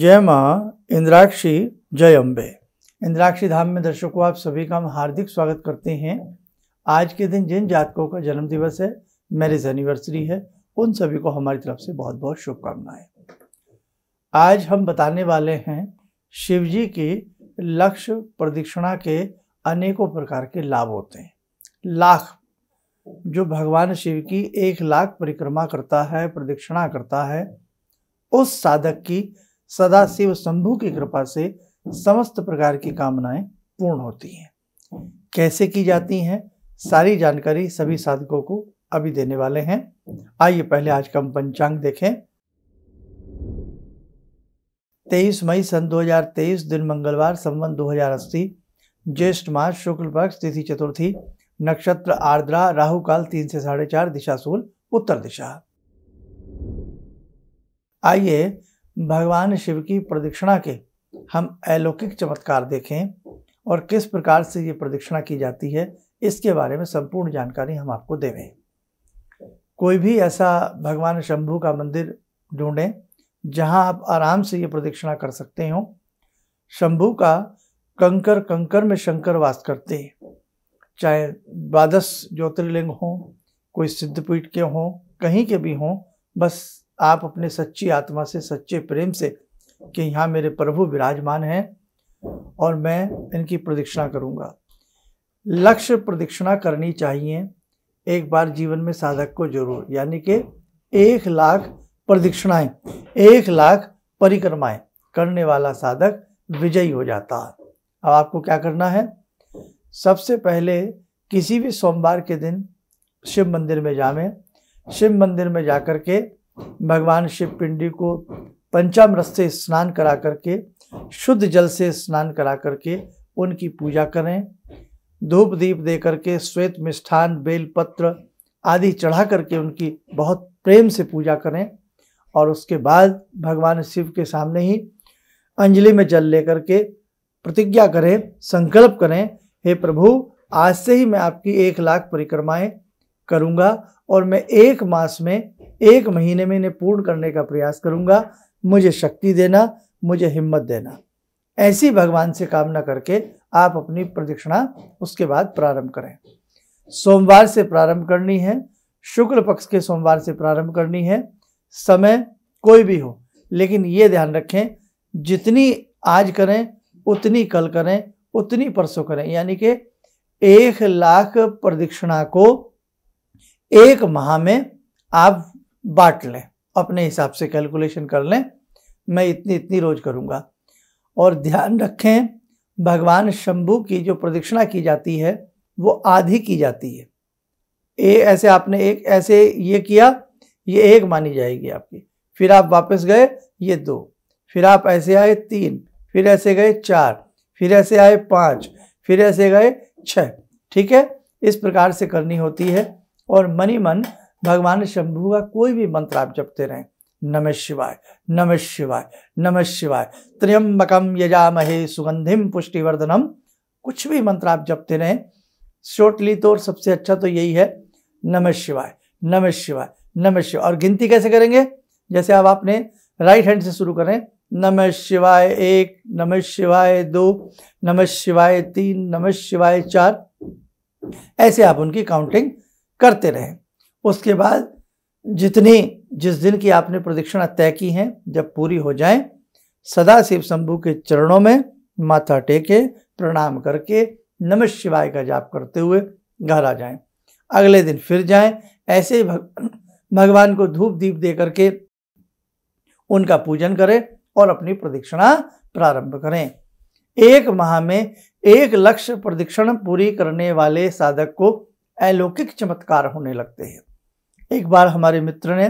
जय माँ इंद्राक्षी जय अम्बे इंद्राक्षी धाम में दर्शकों आप सभी का हम हार्दिक स्वागत करते हैं आज के दिन जिन जातकों का जन्म दिवस है मैरिज एनिवर्सरी है उन सभी को हमारी तरफ से बहुत बहुत शुभकामनाएं आज हम बताने वाले हैं शिव जी की लक्ष्य प्रदीक्षिणा के अनेकों प्रकार के लाभ होते हैं लाख जो भगवान शिव की एक लाख परिक्रमा करता है प्रदीक्षिणा करता है उस साधक की सदा शिव शंभु की कृपा से समस्त प्रकार की कामनाएं पूर्ण होती हैं कैसे की जाती हैं सारी जानकारी सभी साधकों को अभी देने वाले हैं आइए पहले आज का हम पंचांग देखें 23 मई सन 2023 दिन मंगलवार संबंध अस्सी ज्येष्ठ मास शुक्ल पक्ष तिथि चतुर्थी नक्षत्र आर्द्रा राहु काल तीन से साढ़े चार दिशा सूल उत्तर दिशा आइए भगवान शिव की प्रदक्षिणा के हम अलौकिक चमत्कार देखें और किस प्रकार से ये प्रदक्षिणा की जाती है इसके बारे में संपूर्ण जानकारी हम आपको देवें कोई भी ऐसा भगवान शंभू का मंदिर ढूंढें जहां आप आराम से ये प्रदक्षिणा कर सकते हो शंभू का कंकर कंकर में शंकर वास करते हैं चाहे द्वादश ज्योतिर्लिंग हों कोई सिद्धपीठ के हों कहीं के भी हों बस आप अपने सच्ची आत्मा से सच्चे प्रेम से कि यहाँ मेरे प्रभु विराजमान हैं और मैं इनकी प्रदक्षिणा करूँगा लक्ष्य प्रदक्षिणा करनी चाहिए एक बार जीवन में साधक को जरूर यानी कि एक लाख प्रदक्षिणाएं एक लाख परिक्रमाएँ करने वाला साधक विजयी हो जाता है अब आपको क्या करना है सबसे पहले किसी भी सोमवार के दिन शिव मंदिर में जावें शिव मंदिर में जाकर के भगवान शिव पिंडी को पंचामृत से स्नान करा करके शुद्ध जल से स्नान करा करके उनकी पूजा करें धूप दीप दे करके श्वेत मिष्ठान बेलपत्र आदि चढ़ा करके उनकी बहुत प्रेम से पूजा करें और उसके बाद भगवान शिव के सामने ही अंजलि में जल लेकर के प्रतिज्ञा करें संकल्प करें हे प्रभु आज से ही मैं आपकी एक लाख परिक्रमाएं करूँगा और मैं एक मास में एक महीने में इन्हें पूर्ण करने का प्रयास करूँगा मुझे शक्ति देना मुझे हिम्मत देना ऐसी भगवान से कामना करके आप अपनी प्रदक्षिणा उसके बाद प्रारंभ करें सोमवार से प्रारंभ करनी है शुक्ल पक्ष के सोमवार से प्रारंभ करनी है समय कोई भी हो लेकिन ये ध्यान रखें जितनी आज करें उतनी कल करें उतनी परसों करें यानी कि एक लाख प्रदक्षिणा को एक माह में आप बांट लें अपने हिसाब से कैलकुलेशन कर लें मैं इतनी इतनी रोज करूँगा और ध्यान रखें भगवान शंभू की जो प्रदक्षिणा की जाती है वो आधी की जाती है ए ऐसे आपने एक ऐसे ये किया ये एक मानी जाएगी आपकी फिर आप वापस गए ये दो फिर आप ऐसे आए तीन फिर ऐसे गए चार फिर ऐसे आए पाँच फिर ऐसे गए छः ठीक है इस प्रकार से करनी होती है और मनी मन भगवान शंभु का कोई भी मंत्र आप जपते रहें नमः शिवाय नमः शिवाय नमः शिवाय त्र्यंबकम यजामहे सुगंधिम पुष्टिवर्धनम कुछ भी मंत्र आप जपते रहें शॉर्टली तो और सबसे अच्छा तो यही है नमः शिवाय नमः शिवाय नमः शिवाय और गिनती कैसे करेंगे जैसे अब आपने राइट हैंड से शुरू करें नमः शिवाय एक नमः शिवाय दो नमः शिवाय तीन नमः शिवाय चार ऐसे आप उनकी काउंटिंग करते रहें उसके बाद जितनी जिस दिन की आपने प्रदक्षिणा तय की है जब पूरी हो जाए सदा शिव शंभु के चरणों में माथा टेके प्रणाम करके नम शिवाय का जाप करते हुए घर आ जाएं अगले दिन फिर जाएं ऐसे ही भग, भगवान को धूप दीप दे करके उनका पूजन करें और अपनी प्रदक्षिणा प्रारंभ करें एक माह में एक लक्ष्य प्रदक्षिण पूरी करने वाले साधक को अलौकिक चमत्कार होने लगते हैं एक बार हमारे मित्र ने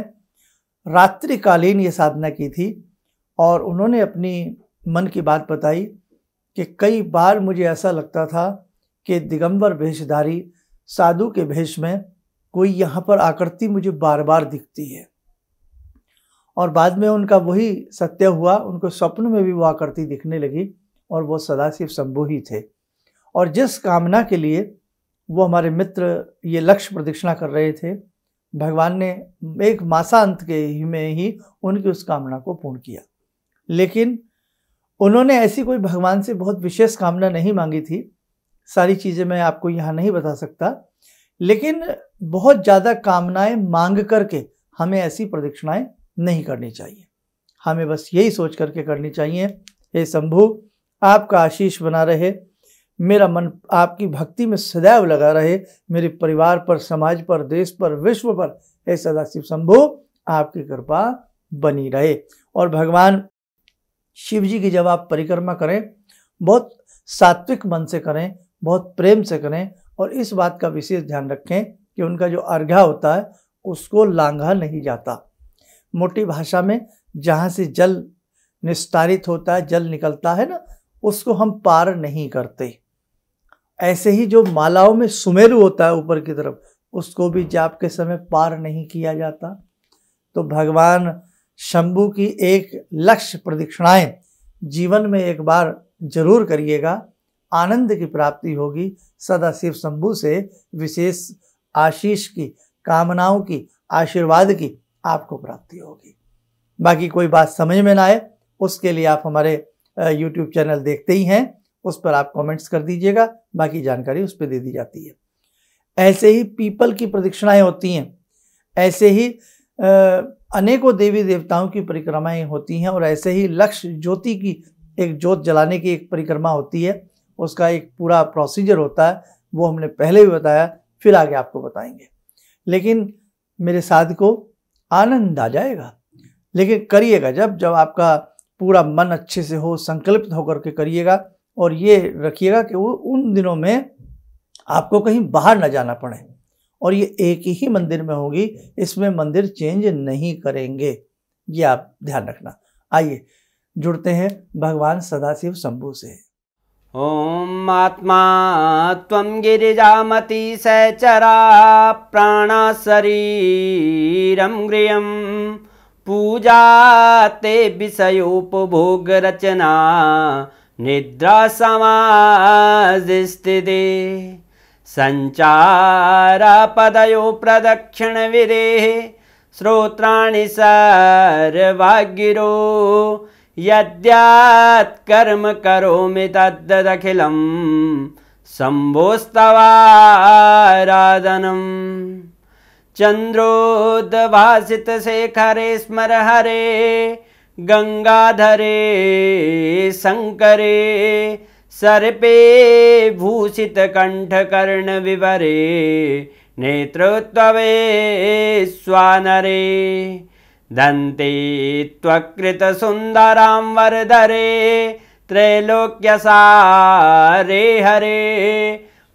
रात्रिकालीन ये साधना की थी और उन्होंने अपनी मन की बात बताई कि कई बार मुझे ऐसा लगता था कि दिगंबर भेषधारी साधु के भेष में कोई यहाँ पर आकृति मुझे बार बार दिखती है और बाद में उनका वही सत्य हुआ उनको स्वप्न में भी वो आकृति दिखने लगी और वो सदाशिव शंभु ही थे और जिस कामना के लिए वो हमारे मित्र ये लक्ष्य प्रदक्षिणा कर रहे थे भगवान ने एक मासांत के ही में ही उनकी उस कामना को पूर्ण किया लेकिन उन्होंने ऐसी कोई भगवान से बहुत विशेष कामना नहीं मांगी थी सारी चीज़ें मैं आपको यहाँ नहीं बता सकता लेकिन बहुत ज़्यादा कामनाएं मांग करके हमें ऐसी प्रदक्षिणाएं नहीं करनी चाहिए हमें बस यही सोच करके करनी चाहिए हे शंभु आपका आशीष बना रहे मेरा मन आपकी भक्ति में सदैव लगा रहे मेरे परिवार पर समाज पर देश पर विश्व पर हे सदाशिव शंभु आपकी कृपा बनी रहे और भगवान शिव जी की जब आप परिक्रमा करें बहुत सात्विक मन से करें बहुत प्रेम से करें और इस बात का विशेष ध्यान रखें कि उनका जो अर्घा होता है उसको लांघा नहीं जाता मोटी भाषा में जहाँ से जल निस्तारित होता है जल निकलता है ना उसको हम पार नहीं करते ऐसे ही जो मालाओं में सुमेरु होता है ऊपर की तरफ उसको भी जाप के समय पार नहीं किया जाता तो भगवान शंभू की एक लक्ष्य प्रदीक्षिणाएं जीवन में एक बार जरूर करिएगा आनंद की प्राप्ति होगी सदा शिव शंभू से विशेष आशीष की कामनाओं की आशीर्वाद की आपको प्राप्ति होगी बाकी कोई बात समझ में ना आए उसके लिए आप हमारे यूट्यूब चैनल देखते ही हैं उस पर आप कमेंट्स कर दीजिएगा बाकी जानकारी उस पर दे दी जाती है ऐसे ही पीपल की प्रदक्षिणाएं होती हैं ऐसे ही अनेकों देवी देवताओं की परिक्रमाएँ होती हैं और ऐसे ही लक्ष्य ज्योति की एक ज्योत जलाने की एक परिक्रमा होती है उसका एक पूरा प्रोसीजर होता है वो हमने पहले भी बताया फिर आगे आपको बताएंगे लेकिन मेरे साथ को आनंद आ जाएगा लेकिन करिएगा जब जब आपका पूरा मन अच्छे से हो संकल्पित होकर के करिएगा और ये रखिएगा कि वो उन दिनों में आपको कहीं बाहर ना जाना पड़े और ये एक ही मंदिर में होगी इसमें मंदिर चेंज नहीं करेंगे ये आप ध्यान रखना आइए जुड़ते हैं भगवान सदाशिव शंभु से ओम आत्मा गिरिजा मति सचरा प्राणा शरीर गृह पूजा ते रचना निद्रासमासिस्थिति सञ्चारपदयो प्रदक्षिणविदे श्रोत्राणि यद्यात् कर्म करोमि तद्दखिलं सम्भोस्तवा चन्द्रोद्भासितशेखरे चन्द्रोद्भाषितशेखरे स्मर हरे गङ्गाधरे शङ्करे सर्पे भूषितकण्ठकर्णविवरे नेत्रवे स्वानरे दन्ते त्वकृतसुन्दरां वरदरे त्रैलोक्यसारे हरे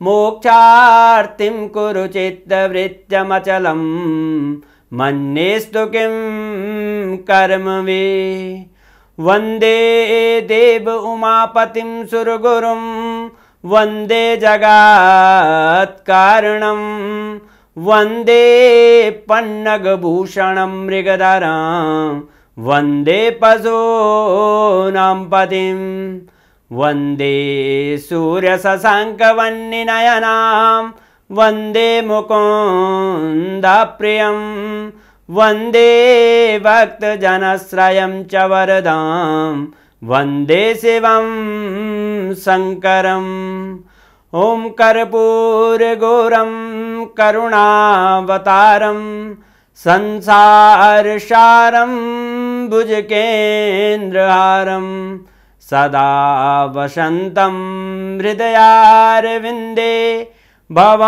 मोक्षार्तिं कुरु चित्तवृत्यमचलम् मन्येस्तु किं कर्म वे वन्दे देव उमापतिं सुरगुरुं वन्दे जगात्कारणं वन्दे पन्नगभूषणं मृगधरां वन्दे पशूनां पतिं वन्दे सूर्यशशाङ्कवह्निनयनाम् वन्दे मुकुन्दप्रियं वन्दे भक्तजनश्रयं च वरदां वन्दे शिवं शङ्करम् ॐ कर्पूरगौरं करुणावतारं संसारसारं भुजकेन्द्रहारं सदा वसन्तं हृदयारविन्दे भव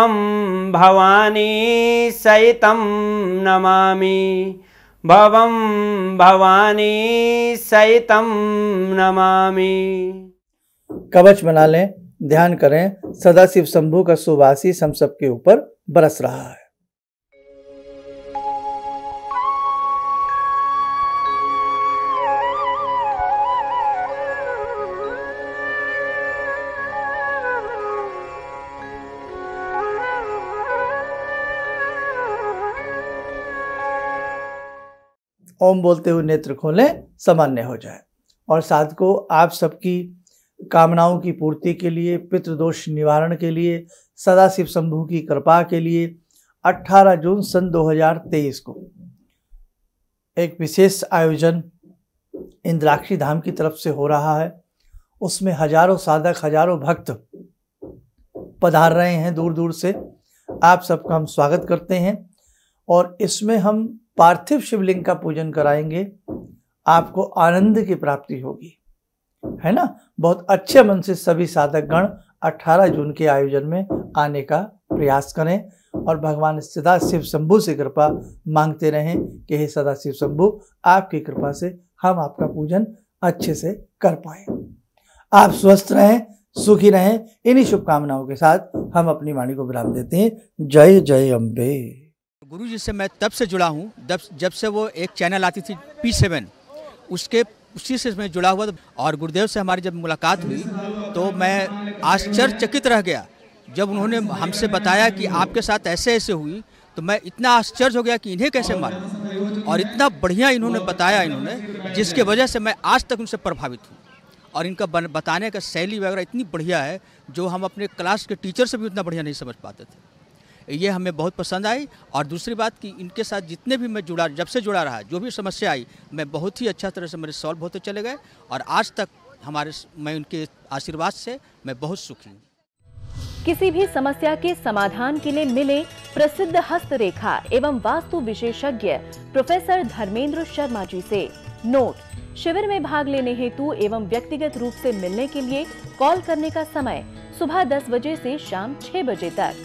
भवानी सहितं नमामि भवम भवानी सहितं नमामि कवच बना लें ध्यान करें सदाशिव शंभू का सुवासी हम सबके ऊपर बरस रहा है ओम बोलते हुए नेत्र खोलें सामान्य हो जाए और साधको आप सबकी कामनाओं की पूर्ति के लिए पितृदोष निवारण के लिए सदाशिव शंभु की कृपा के लिए 18 जून सन 2023 को एक विशेष आयोजन इंद्राक्षी धाम की तरफ से हो रहा है उसमें हजारों साधक हजारों भक्त पधार रहे हैं दूर दूर से आप सबका हम स्वागत करते हैं और इसमें हम पार्थिव शिवलिंग का पूजन कराएंगे आपको आनंद की प्राप्ति होगी है ना बहुत अच्छे मन से सभी साधक गण 18 जून के आयोजन में आने का प्रयास करें और भगवान सदा शिव शंभु से कृपा मांगते रहें कि हे सदा शिव शंभु आपकी कृपा से हम आपका पूजन अच्छे से कर पाए आप स्वस्थ रहें सुखी रहें इन्हीं शुभकामनाओं के साथ हम अपनी वाणी को विराम देते हैं जय जय अम्बे गुरु जी से मैं तब से जुड़ा हूँ जब से वो एक चैनल आती थी पी सेवन उसके उसी से मैं जुड़ा हुआ और गुरुदेव से हमारी जब मुलाकात हुई तो मैं आश्चर्यचकित रह गया जब उन्होंने हमसे बताया कि आपके साथ ऐसे ऐसे हुई तो मैं इतना आश्चर्य हो गया कि इन्हें कैसे मारूँ और इतना बढ़िया इन्होंने बताया इन्होंने जिसके वजह से मैं आज तक उनसे प्रभावित हूँ और इनका बताने का शैली वगैरह इतनी बढ़िया है जो हम अपने क्लास के टीचर से भी उतना बढ़िया नहीं समझ पाते थे ये हमें बहुत पसंद आई और दूसरी बात कि इनके साथ जितने भी मैं जुड़ा जब से जुड़ा रहा जो भी समस्या आई मैं बहुत ही अच्छा तरह से मेरे सॉल्व होते चले गए और आज तक हमारे मैं उनके आशीर्वाद से मैं बहुत सुखी हूँ किसी भी समस्या के समाधान के लिए मिले प्रसिद्ध हस्तरेखा एवं वास्तु विशेषज्ञ प्रोफेसर धर्मेंद्र शर्मा जी से नोट शिविर में भाग लेने हेतु एवं व्यक्तिगत रूप से मिलने के लिए कॉल करने का समय सुबह 10 बजे से शाम 6 बजे तक